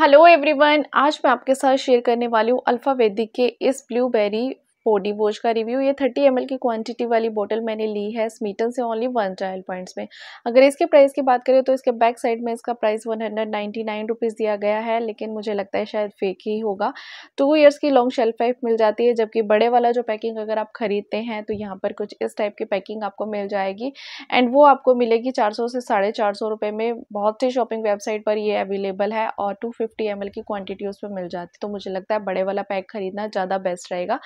hello everyone आज मैं आपके साथ शेयर करने वाली हूँ अल्फ़ा वैदिक के इस ब्लूबेरी फोर्टी बोज का रिव्यू ये थर्टी एम की क्वांटिटी वाली बोतल मैंने ली है स्मीटन से ओनली वन ट्रायल पॉइंट्स में अगर इसके प्राइस की बात करें तो इसके बैक साइड में इसका price one hundred ninety nine rupees दिया गया है लेकिन मुझे लगता है शायद फेक ही होगा टू ईयर्स की लॉन्ग शेल्फ लाइफ मिल जाती है जबकि बड़े वाला जो पैकिंग अगर आप ख़रीदते हैं तो यहाँ पर कुछ इस टाइप की पैकिंग आपको मिल जाएगी एंड वो आपको मिलेगी चार सौ से साढ़े चार सौ रुपये में बहुत सी शॉपिंग वेबसाइट पर ये अवेलेबल है और टू फिफ्टी एम की क्वान्टिटी उसमें मिल जाती है तो मुझे लगता है बड़े वाला पैक खरीदना ज़्यादा बेस्ट रहेगा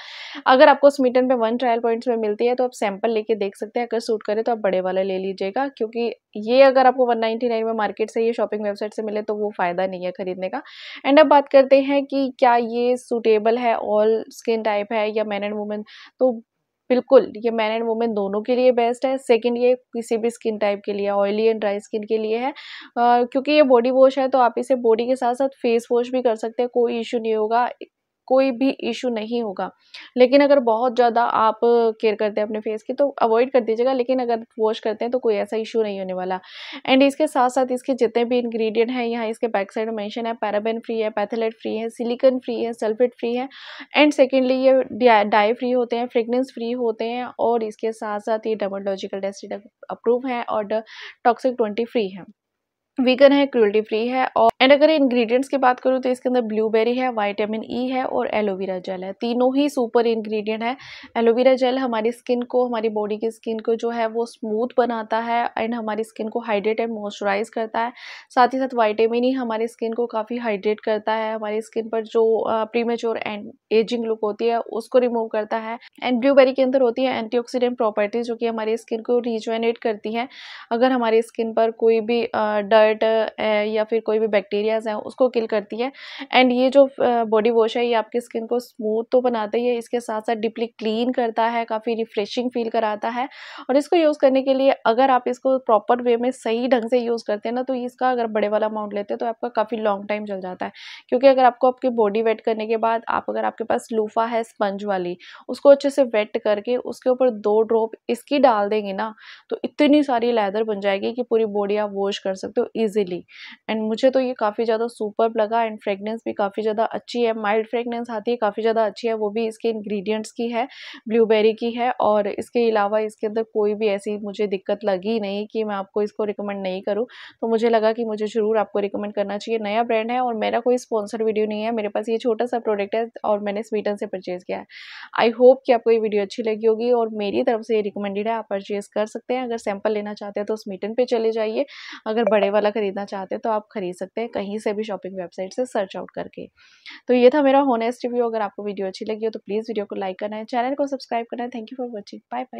अगर आपको स्मीटन पे वन ट्रायल पॉइंट्स में मिलती है तो आप सैंपल लेके देख सकते हैं अगर सूट करे तो आप बड़े वाला ले लीजिएगा क्योंकि ये अगर आपको 199 में मार्केट से ये शॉपिंग वेबसाइट से मिले तो वो फ़ायदा नहीं है ख़रीदने का एंड अब बात करते हैं कि क्या ये सूटेबल है ऑल स्किन टाइप है या मैन एंड वुमेन तो बिल्कुल ये मैन एंड वुमेन दोनों के लिए बेस्ट है सेकंड ये किसी भी स्किन टाइप के लिए ऑयली एंड ड्राई स्किन के लिए है आ, क्योंकि ये बॉडी वॉश है तो आप इसे बॉडी के साथ साथ फेस वॉश भी कर सकते हैं कोई इशू नहीं होगा कोई भी इशू नहीं होगा लेकिन अगर बहुत ज़्यादा आप केयर करते हैं अपने फेस की तो अवॉइड कर दीजिएगा लेकिन अगर वॉश करते हैं तो कोई ऐसा इशू नहीं होने वाला एंड इसके साथ साथ इसके जितने भी इंग्रेडिएंट हैं यहाँ इसके बैक साइड मेंशन है पैराबेन फ्री है पैथलेट फ्री है सिलिकन फ्री है सल्फेट फ्री है एंड सेकेंडली ये डाई फ्री होते हैं फ्रेगनेंस फ्री होते हैं और इसके साथ साथ ये डर्मोलॉजिकल डेस्टिड अप्रूव है और टॉक्सिक ट्वेंटी फ्री है वीगन है क्रुलटी फ्री है और एंड अगर इंग्रेडिएंट्स की बात करूँ तो इसके अंदर ब्लूबेरी है वाइटामिन ई e है और एलोवेरा जेल है तीनों ही सुपर इंग्रेडिएंट है एलोवेरा जेल हमारी स्किन को हमारी बॉडी की स्किन को जो है वो स्मूथ बनाता है एंड हमारी स्किन को हाइड्रेट एंड मॉइस्चराइज करता है साथ ही साथ वाइटामिन ई e हमारी स्किन को काफ़ी हाइड्रेट करता है हमारी स्किन पर जो प्रीमेच्योर एंड एजिंग लुक होती है उसको रिमूव करता है एंड ब्लूबेरी के अंदर होती है एंटीऑक्सीडेंट प्रॉपर्टीज जो कि हमारी स्किन को रिजुनेट करती है अगर हमारी स्किन पर कोई भी डर डर्ट या फिर कोई भी बैक्टीरियाज हैं उसको किल करती है एंड ये जो बॉडी वॉश है ये आपकी स्किन को स्मूथ तो बनाता ही है इसके साथ साथ डीपली क्लीन करता है काफ़ी रिफ्रेशिंग फील कराता है और इसको यूज़ करने के लिए अगर आप इसको प्रॉपर वे में सही ढंग से यूज़ करते हैं ना तो इसका अगर बड़े वाला अमाउंट लेते हैं तो आपका काफ़ी लॉन्ग टाइम चल जाता है क्योंकि अगर आपको आपकी बॉडी वेट करने के बाद आप अगर आपके पास लूफा है स्पंज वाली उसको अच्छे से वेट करके उसके ऊपर दो ड्रॉप इसकी डाल देंगे ना तो इतनी सारी लैदर बन जाएगी कि पूरी बॉडी आप वॉश कर सकते हो ईजिली एंड मुझे तो ये काफ़ी ज़्यादा सुपर लगा एंड फ्रेगनेंस भी काफ़ी ज़्यादा अच्छी है माइल्ड फ्रेगनेंस आती है काफ़ी ज़्यादा अच्छी है वो भी इसके इन्ग्रीडियंट्स की है ब्लूबेरी की है और इसके अलावा इसके अंदर कोई भी ऐसी मुझे दिक्कत लगी नहीं कि मैं आपको इसको रिकमेंड नहीं करूँ तो मुझे लगा कि मुझे ज़रूर आपको रिकमेंड करना चाहिए नया ब्रांड है और मेरा कोई स्पॉन्सर वीडियो नहीं है मेरे पास ये छोटा सा प्रोडक्ट है और मैंने स्वीटन से परचेज़ किया है आई होप कि आपको ये वीडियो अच्छी लगी होगी और मेरी तरफ से ये रिकमेंडेड है आप परचेज़ कर सकते हैं अगर सैम्पल लेना चाहते हैं तो स्मीटन पर चले जाइए अगर बड़े वाला ख़रीदना चाहते हैं तो आप ख़रीद सकते हैं कहीं से भी शॉपिंग वेबसाइट से सर्च आउट करके तो ये था मेरा होनेस्ट रिव्यू अगर आपको वीडियो अच्छी लगी हो तो प्लीज़ वीडियो को लाइक करना है चैनल को सब्सक्राइब करना है thank you for watching bye bye